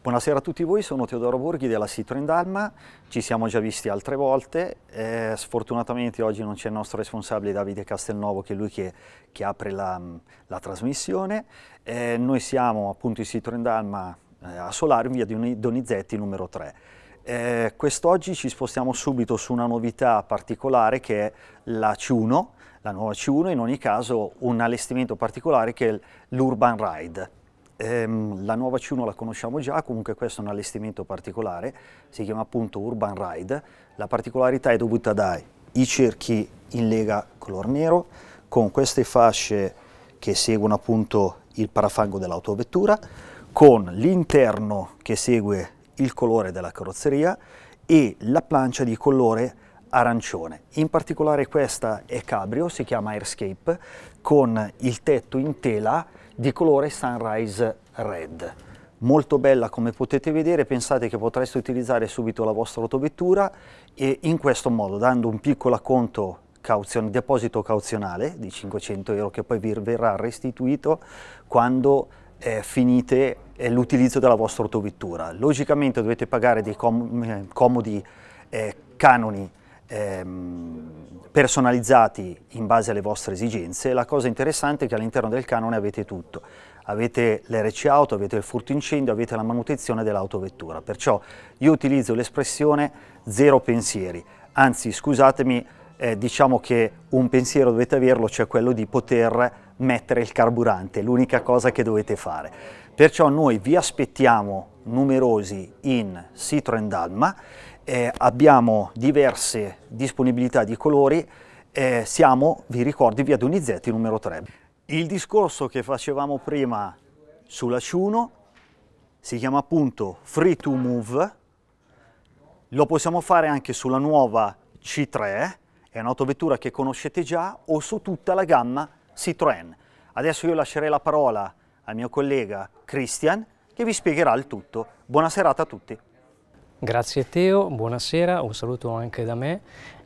Buonasera a tutti voi, sono Teodoro Borghi della Citroen Dalma, ci siamo già visti altre volte, eh, sfortunatamente oggi non c'è il nostro responsabile Davide Castelnuovo che è lui che, che apre la, la trasmissione, eh, noi siamo appunto in Citroen Dalma eh, a in via di Donizetti numero 3. Eh, quest'oggi ci spostiamo subito su una novità particolare che è la C1, la nuova C1, in ogni caso un allestimento particolare che è l'Urban Ride. Ehm, la nuova C1 la conosciamo già, comunque questo è un allestimento particolare, si chiama appunto Urban Ride. La particolarità è dovuta dai cerchi in lega color nero con queste fasce che seguono appunto il parafango dell'autovettura, con l'interno che segue il colore della carrozzeria e la plancia di colore arancione. In particolare questa è cabrio, si chiama Airscape, con il tetto in tela di colore Sunrise Red. Molto bella come potete vedere, pensate che potreste utilizzare subito la vostra autovettura e in questo modo, dando un piccolo acconto cauzion- deposito cauzionale di 500 euro che poi vi verrà restituito quando eh, finite eh, l'utilizzo della vostra autovettura. Logicamente dovete pagare dei com eh, comodi eh, canoni ehm, personalizzati in base alle vostre esigenze. La cosa interessante è che all'interno del canone avete tutto. Avete l'RC auto, avete il furto incendio, avete la manutenzione dell'autovettura. Perciò io utilizzo l'espressione zero pensieri. Anzi, scusatemi, eh, diciamo che un pensiero dovete averlo, cioè quello di poter mettere il carburante, l'unica cosa che dovete fare. Perciò noi vi aspettiamo numerosi in Citroen Dalma, eh, abbiamo diverse disponibilità di colori, eh, siamo, vi ricordi, via Donizetti numero 3. Il discorso che facevamo prima sulla sull'aciuno si chiama appunto Free to Move, lo possiamo fare anche sulla nuova C3, è un'autovettura che conoscete già, o su tutta la gamma Citroën. Adesso io lascerei la parola al mio collega Christian che vi spiegherà il tutto. Buona serata a tutti. Grazie Teo, buonasera, un saluto anche da me.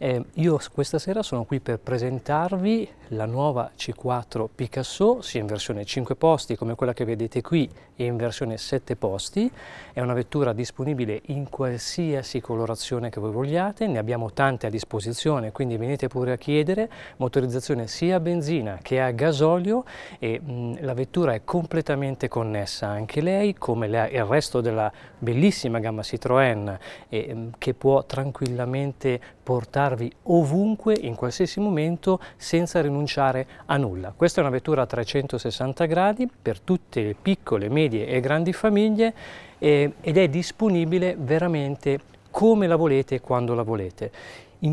Eh, io questa sera sono qui per presentarvi la nuova C4 Picasso, sia in versione 5 posti come quella che vedete qui e in versione 7 posti. È una vettura disponibile in qualsiasi colorazione che voi vogliate, ne abbiamo tante a disposizione, quindi venite pure a chiedere motorizzazione sia a benzina che a gasolio e mh, mm, la vettura è completamente connessa anche lei, come la, il resto della bellissima gamma Citroën eh, che può tranquillamente portare portarvi ovunque, in qualsiasi momento, senza rinunciare a nulla. Questa è una vettura a 360 gradi per tutte le piccole, medie e grandi famiglie eh, ed è disponibile veramente come la volete e quando la volete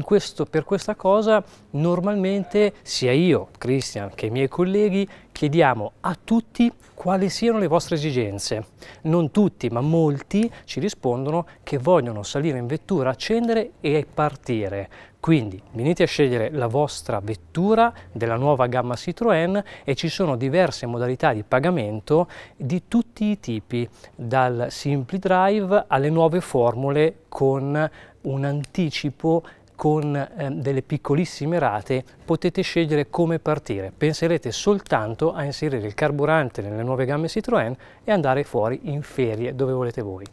questo, per questa cosa normalmente sia io, Christian, che i miei colleghi chiediamo a tutti quali siano le vostre esigenze. Non tutti, ma molti ci rispondono che vogliono salire in vettura, accendere e partire. Quindi venite a scegliere la vostra vettura della nuova gamma Citroën e ci sono diverse modalità di pagamento di tutti i tipi, dal Simply Drive alle nuove formule con un anticipo con eh, delle piccolissime rate potete scegliere come partire. Penserete soltanto a inserire il carburante nelle nuove gambe Citroën e andare fuori in ferie dove volete voi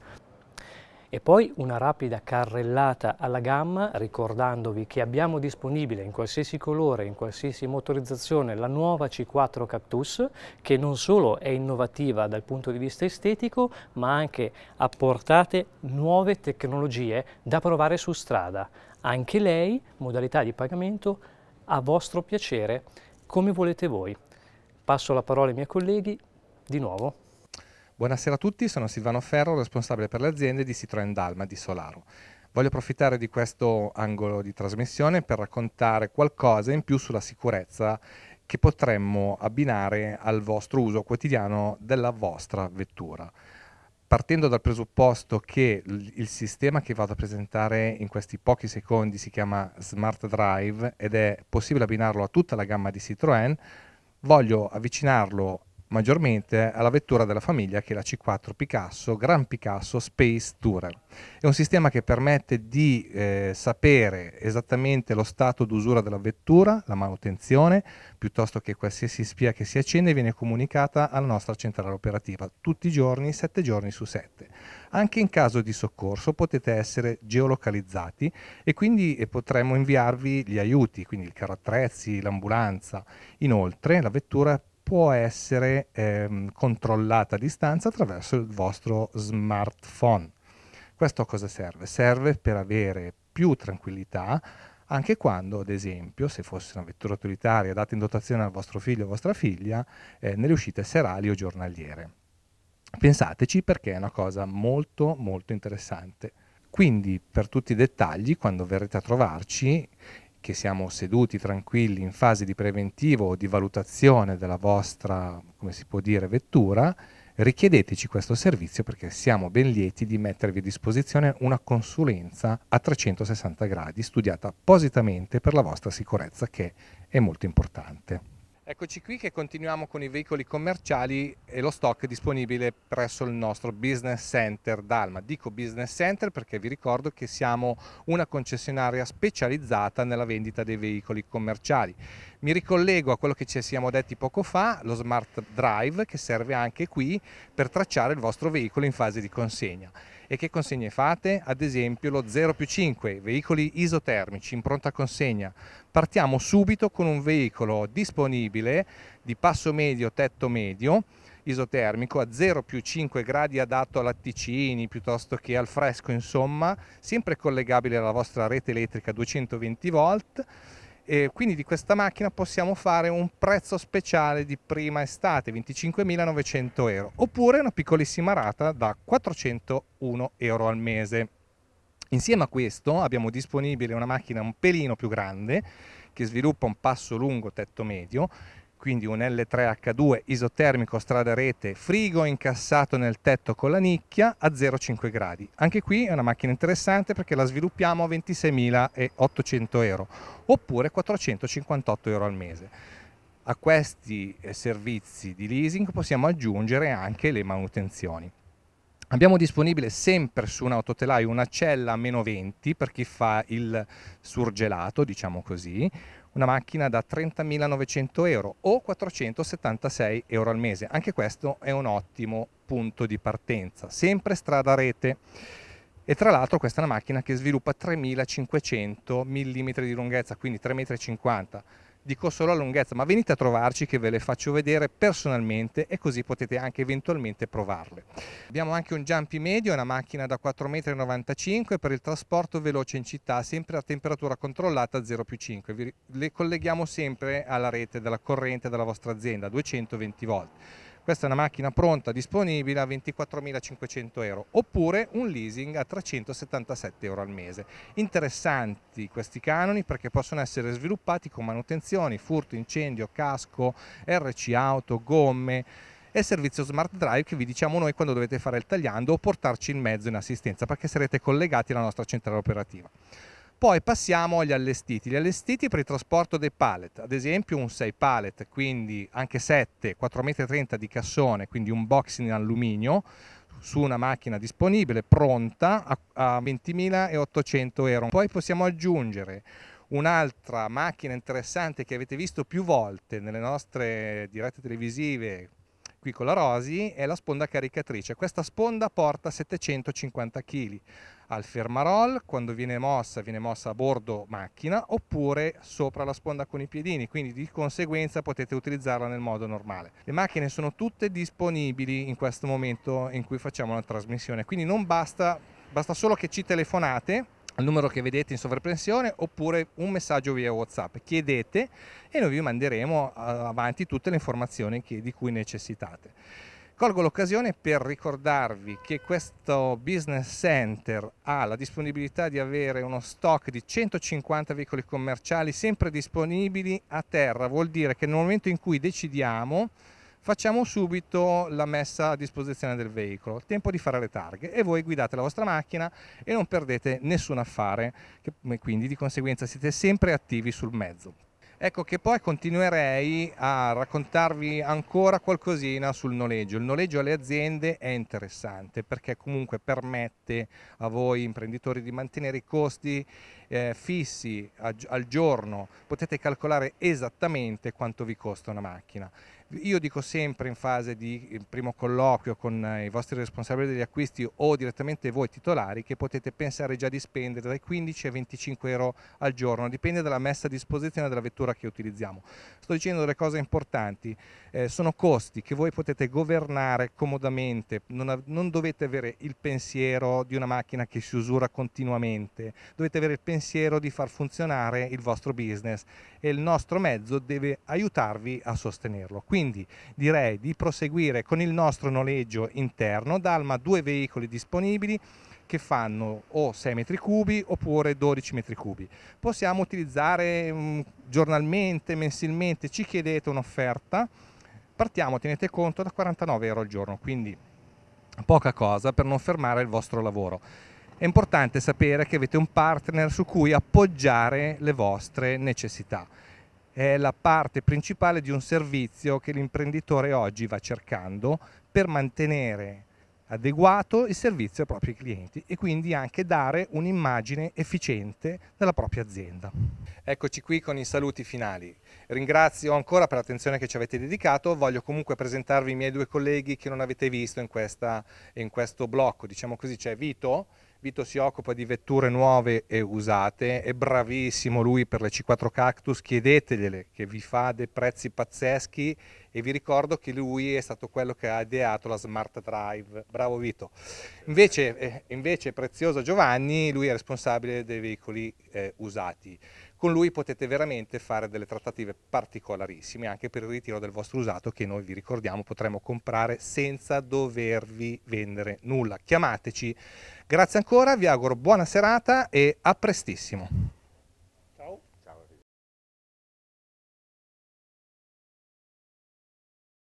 e poi una rapida carrellata alla gamma ricordandovi che abbiamo disponibile in qualsiasi colore, in qualsiasi motorizzazione la nuova C4 Cactus che non solo è innovativa dal punto di vista estetico ma anche apportate nuove tecnologie da provare su strada. Anche lei, modalità di pagamento a vostro piacere, come volete voi. Passo la parola ai miei colleghi, di nuovo. Buonasera a tutti, sono Silvano Ferro, responsabile per le aziende di Citroen Dalma di Solaro. Voglio approfittare di questo angolo di trasmissione per raccontare qualcosa in più sulla sicurezza che potremmo abbinare al vostro uso quotidiano della vostra vettura. Partendo dal presupposto che il sistema che vado a presentare in questi pochi secondi si chiama Smart Drive ed è possibile abbinarlo a tutta la gamma di Citroën, voglio avvicinarlo maggiormente alla vettura della famiglia che è la C4 Picasso Gran Picasso Space Tourer. È un sistema che permette di eh, sapere esattamente lo stato d'usura della vettura, la manutenzione, piuttosto che qualsiasi spia che si accende viene comunicata alla nostra centrale operativa tutti i giorni, 7 giorni su 7. Anche in caso di soccorso potete essere geolocalizzati e quindi potremo inviarvi gli aiuti, quindi il carro attrezzi, l'ambulanza. Inoltre la vettura può essere eh, controllata a distanza attraverso il vostro smartphone. Questo a cosa serve? Serve per avere più tranquillità anche quando, ad esempio, se fosse una vettura utilitaria data in dotazione al vostro figlio o vostra figlia, eh, nelle uscite serali o giornaliere. Pensateci perché è una cosa molto molto interessante. Quindi per tutti i dettagli, quando verrete a trovarci, che siamo seduti tranquilli in fase di preventivo o di valutazione della vostra, come si può dire, vettura, richiedeteci questo servizio perché siamo ben lieti di mettervi a disposizione una consulenza a 360 gradi studiata appositamente per la vostra sicurezza che è molto importante. Eccoci qui che continuiamo con i veicoli commerciali e lo stock disponibile presso il nostro business center Dalma. Dico business center perché vi ricordo che siamo una concessionaria specializzata nella vendita dei veicoli commerciali. Mi ricollego a quello che ci siamo detti poco fa, lo smart drive che serve anche qui per tracciare il vostro veicolo in fase di consegna. E che consegne fate? Ad esempio lo 0 più 5, veicoli isotermici in pronta consegna. Partiamo subito con un veicolo disponibile di passo medio, tetto medio, isotermico a 0 più 5 gradi adatto a latticini piuttosto che al fresco insomma, sempre collegabile alla vostra rete elettrica 220 volt e quindi di questa macchina possiamo fare un prezzo speciale di prima estate, 25.900 euro, oppure una piccolissima rata da 401 euro al mese. Insieme a questo abbiamo disponibile una macchina un pelino più grande che sviluppa un passo lungo tetto medio quindi un L3H2 isotermico strada rete, frigo incassato nel tetto con la nicchia a 0,5 gradi. Anche qui è una macchina interessante perché la sviluppiamo a 26.800 euro oppure 458 euro al mese. A questi eh, servizi di leasing possiamo aggiungere anche le manutenzioni. Abbiamo disponibile sempre su un autotelaio una cella a meno 20 per chi fa il surgelato, diciamo così, una macchina da 30.900 euro o 476 euro al mese. Anche questo è un ottimo punto di partenza, sempre strada rete. E tra l'altro questa è una macchina che sviluppa 3500 mm di lunghezza, quindi 3,50 m dico solo la lunghezza, ma venite a trovarci che ve le faccio vedere personalmente e così potete anche eventualmente provarle. Abbiamo anche un Jumpy medio, una macchina da 4,95 m per il trasporto veloce in città, sempre a temperatura controllata 0 più 5. Le colleghiamo sempre alla rete della corrente della vostra azienda, 220 volt questa è una macchina pronta, disponibile a 24.500 euro, oppure un leasing a 377 euro al mese. Interessanti questi canoni perché possono essere sviluppati con manutenzioni, furto, incendio, casco, RC auto, gomme e servizio smart drive che vi diciamo noi quando dovete fare il tagliando o portarci in mezzo in assistenza perché sarete collegati alla nostra centrale operativa. Poi passiamo agli allestiti. Gli allestiti per il trasporto dei pallet, ad esempio un 6 pallet, quindi anche 7, 4,30 m di cassone, quindi un box in alluminio, su una macchina disponibile, pronta, a 20.800 euro. Poi possiamo aggiungere un'altra macchina interessante che avete visto più volte nelle nostre dirette televisive qui con la Rosi è la sponda caricatrice. Questa sponda porta 750 kg al fermarol, quando viene mossa viene mossa a bordo macchina oppure sopra la sponda con i piedini, quindi di conseguenza potete utilizzarla nel modo normale. Le macchine sono tutte disponibili in questo momento in cui facciamo la trasmissione, quindi non basta, basta solo che ci telefonate al numero che vedete in sovrappressione oppure un messaggio via WhatsApp. Chiedete e noi vi manderemo eh, avanti tutte le informazioni che, di cui necessitate. Colgo l'occasione per ricordarvi che questo business center ha la disponibilità di avere uno stock di 150 veicoli commerciali sempre disponibili a terra, vuol dire che nel momento in cui decidiamo facciamo subito la messa a disposizione del veicolo, tempo di fare le targhe e voi guidate la vostra macchina e non perdete nessun affare, quindi di conseguenza siete sempre attivi sul mezzo. Ecco che poi continuerei a raccontarvi ancora qualcosina sul noleggio. Il noleggio alle aziende è interessante perché comunque permette a voi imprenditori di mantenere i costi eh, fissi a, al giorno. Potete calcolare esattamente quanto vi costa una macchina. Io dico sempre in fase di primo colloquio con eh, i vostri responsabili degli acquisti o direttamente voi titolari che potete pensare già di spendere dai 15 ai 25 euro al giorno, dipende dalla messa a disposizione della vettura che utilizziamo. Sto dicendo delle cose importanti, eh, sono costi che voi potete governare comodamente, non, non dovete avere il pensiero di una macchina che si usura continuamente, dovete avere il pensiero di far funzionare il vostro business e il nostro mezzo deve aiutarvi a sostenerlo. Quindi quindi direi di proseguire con il nostro noleggio interno, Dalma ha due veicoli disponibili che fanno o 6 metri cubi oppure 12 metri cubi. Possiamo utilizzare mh, mm, giornalmente, mensilmente, ci chiedete un'offerta, partiamo, tenete conto, da 49 euro al giorno, quindi poca cosa per non fermare il vostro lavoro. È importante sapere che avete un partner su cui appoggiare le vostre necessità è la parte principale di un servizio che l'imprenditore oggi va cercando per mantenere adeguato il servizio ai propri clienti e quindi anche dare un'immagine efficiente della propria azienda. Eccoci qui con i saluti finali. Ringrazio ancora per l'attenzione che ci avete dedicato, voglio comunque presentarvi i miei due colleghi che non avete visto in, questa, in questo blocco, diciamo così c'è Vito Vito si occupa di vetture nuove e usate, è bravissimo lui per le C4 Cactus, chiedetegliele che vi fa dei prezzi pazzeschi e vi ricordo che lui è stato quello che ha ideato la Smart Drive, bravo Vito. Invece, eh, invece Prezioso Giovanni, lui è responsabile dei veicoli eh, usati. Con lui potete veramente fare delle trattative particolarissime anche per il ritiro del vostro usato che noi vi ricordiamo potremo comprare senza dovervi vendere nulla. Chiamateci. Grazie ancora, vi auguro buona serata e a prestissimo.